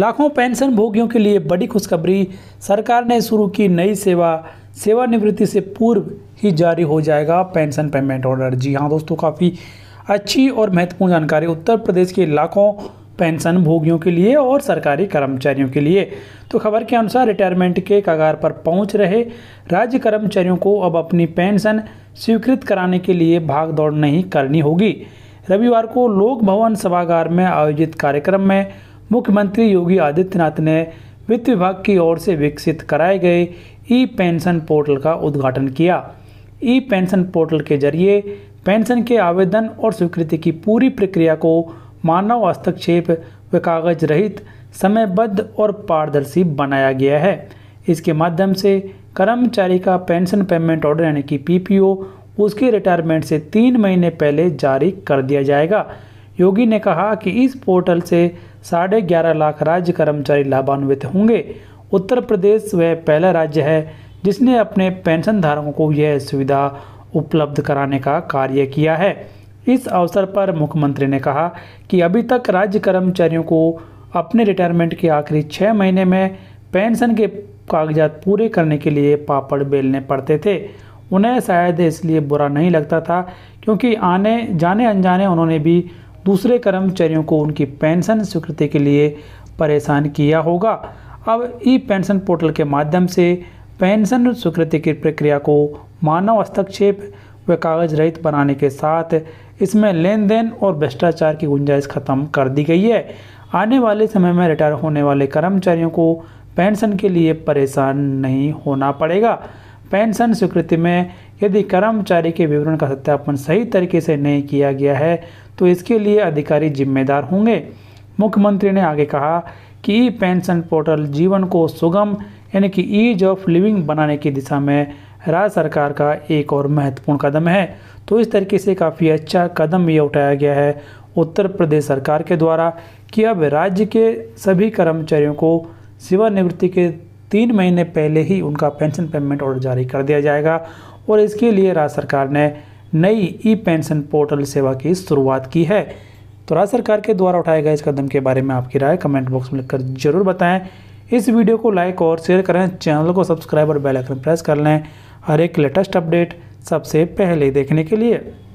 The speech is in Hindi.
लाखों पेंशन भोगियों के लिए बड़ी खुशखबरी सरकार ने शुरू की नई सेवा सेवानिवृत्ति से पूर्व ही जारी हो जाएगा पेंशन पेमेंट ऑर्डर जी हाँ दोस्तों काफ़ी अच्छी और महत्वपूर्ण जानकारी उत्तर प्रदेश के लाखों पेंशन भोगियों के लिए और सरकारी कर्मचारियों के लिए तो खबर के अनुसार रिटायरमेंट के कगार पर पहुंच रहे राज्य कर्मचारियों को अब अपनी पेंशन स्वीकृत कराने के लिए भाग दौड़ नहीं करनी होगी रविवार को लोक भवन सभागार में आयोजित कार्यक्रम में मुख्यमंत्री योगी आदित्यनाथ ने वित्त विभाग की ओर से विकसित कराए गए ई पेंशन पोर्टल का उद्घाटन किया ई पेंशन पोर्टल के जरिए पेंशन के आवेदन और स्वीकृति की पूरी प्रक्रिया को मानव हस्तक्षेप व कागज रहित समयबद्ध और पारदर्शी बनाया गया है इसके माध्यम से कर्मचारी का पेंशन पेमेंट ऑर्डर यानी कि पीपीओ उसके रिटायरमेंट से तीन महीने पहले जारी कर दिया जाएगा योगी ने कहा कि इस पोर्टल से साढ़े ग्यारह लाख राज्य कर्मचारी लाभान्वित होंगे उत्तर प्रदेश वह पहला राज्य है जिसने अपने पेंशन धारकों को यह सुविधा उपलब्ध कराने का कार्य किया है इस अवसर पर मुख्यमंत्री ने कहा कि अभी तक राज्य कर्मचारियों को अपने रिटायरमेंट के आखिरी छः महीने में पेंशन के कागजात पूरे करने के लिए पापड़ बेलने पड़ते थे उन्हें शायद इसलिए बुरा नहीं लगता था क्योंकि आने जाने अनजाने उन्होंने भी दूसरे कर्मचारियों को उनकी पेंशन स्वीकृति के लिए परेशान किया होगा अब ई पेंशन पोर्टल के माध्यम से पेंशन स्वीकृति की प्रक्रिया को मानव हस्तक्षेप व कागज रहित बनाने के साथ इसमें लेन देन और भ्रष्टाचार की गुंजाइश खत्म कर दी गई है आने वाले समय में रिटायर होने वाले कर्मचारियों को पेंशन के लिए परेशान नहीं होना पड़ेगा पेंशन स्वीकृति में यदि कर्मचारी के विवरण का सत्यापन सही तरीके से नहीं किया गया है तो इसके लिए अधिकारी जिम्मेदार होंगे मुख्यमंत्री ने आगे कहा कि ई पेंशन पोर्टल जीवन को सुगम यानी कि ईज ऑफ लिविंग बनाने की दिशा में राज्य सरकार का एक और महत्वपूर्ण कदम है तो इस तरीके से काफ़ी अच्छा कदम यह उठाया गया है उत्तर प्रदेश सरकार के द्वारा कि अब राज्य के सभी कर्मचारियों को सेवानिवृत्ति के तीन महीने पहले ही उनका पेंशन पेमेंट ऑर्डर जारी कर दिया जाएगा और इसके लिए राज्य सरकार ने नई ई पेंशन पोर्टल सेवा की शुरुआत की है तो राज्य सरकार के द्वारा उठाए गए इस कदम के बारे में आपकी राय कमेंट बॉक्स में लिखकर जरूर बताएं इस वीडियो को लाइक और शेयर करें चैनल को सब्सक्राइब और बेल आइकन प्रेस कर लें हर एक लेटेस्ट अपडेट सबसे पहले देखने के लिए